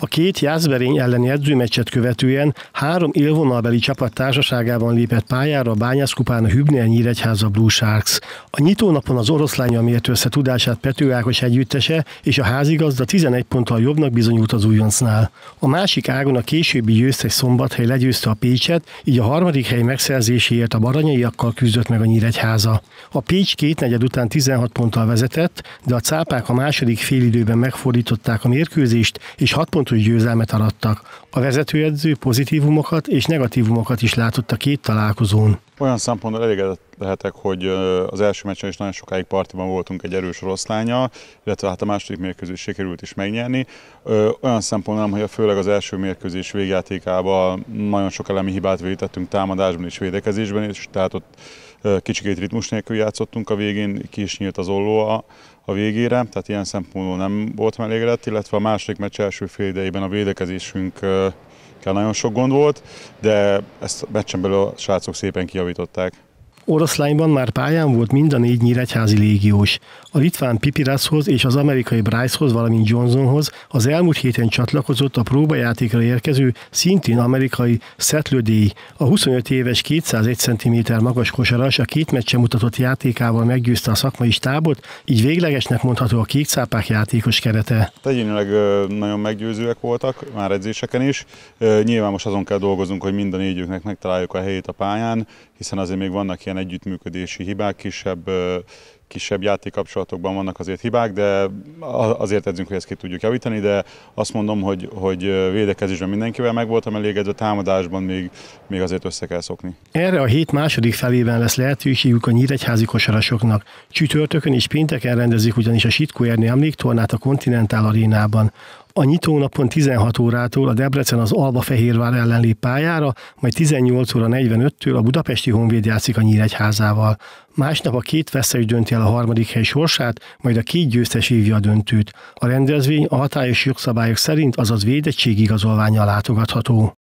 A két Jászberény elleni edzőmeccset követően három élvonalbeli csapat társaságában lépett pályára a bányászkupán a Hübnél Nyíregyháza Blue Sharks. A nyitónapon az oroszlánya mért össze tudását Pető Ákos együttese és a házigazda 11 ponttal jobbnak bizonyult az újoncnál. A másik ágon a későbbi győztes szombathely legyőzte a Pécset, így a harmadik hely megszerzéséért a baranyaiakkal küzdött meg a Nyíregyháza. A Pécs negyed után 16 ponttal vezetett, de a cápák a második félidőben megfordították a mérkőzést, és 6 pont abszolút hogy győzelmet arattak. A vezetőedző pozitívumokat és negatívumokat is látott a két találkozón. Olyan szempontból elégedett lehetek, hogy az első meccsen is nagyon sokáig partiban voltunk egy erős oroszlánya, illetve hát a második mérkőzés sikerült is megnyerni. Olyan szempontból nem, hogy főleg az első mérkőzés végjátékában nagyon sok elemi hibát vétettünk támadásban és védekezésben, és tehát ott kicsikét ritmus nélkül játszottunk a végén, ki is nyílt az olló a, a végére, tehát ilyen szempontból nem volt elégedett, illetve a második meccs első fél idejében a védekezésünk kell nagyon sok gond volt, de ezt meccsen belül a srácok szépen kijavították. Oroszlányban már pályán volt mind a négy nyíregyházi légiós. A litván Pipiraszhoz és az amerikai Brycehoz, valamint Johnsonhoz az elmúlt héten csatlakozott a próbajátékra érkező, szintén amerikai Szetlődéj. A 25 éves 201 cm magas kosaras a két meccsen mutatott játékával meggyőzte a szakmai stábot, így véglegesnek mondható a kékcápák játékos kerete. Egyénileg nagyon meggyőzőek voltak, már edzéseken is. Nyilván most azon kell dolgozunk, hogy mind a négyüknek megtaláljuk a helyét a pályán, hiszen azért még vannak ilyen ilyen együttműködési hibák, kisebb, kisebb játékkapcsolatokban vannak azért hibák, de azért edzünk, hogy ezt ki tudjuk javítani, de azt mondom, hogy, hogy védekezésben mindenkivel meg voltam elégedve, támadásban még, még azért össze kell szokni. Erre a hét második felében lesz lehetőségük a nyíregyházi kosarasoknak. Csütörtökön és pénteken rendezik ugyanis a Sitkó Erni emléktornát a Continental arénában. A nyitónapon 16 órától a Debrecen az Albafehérvár ellen lép pályára, majd 18 óra 45-től a Budapesti Honvéd játszik a Nyíregyházával. Másnap a két veszély dönti el a harmadik hely sorsát, majd a két győztes hívja a döntőt. A rendezvény a hatályos jogszabályok szerint, azaz védettségigazolványa látogatható.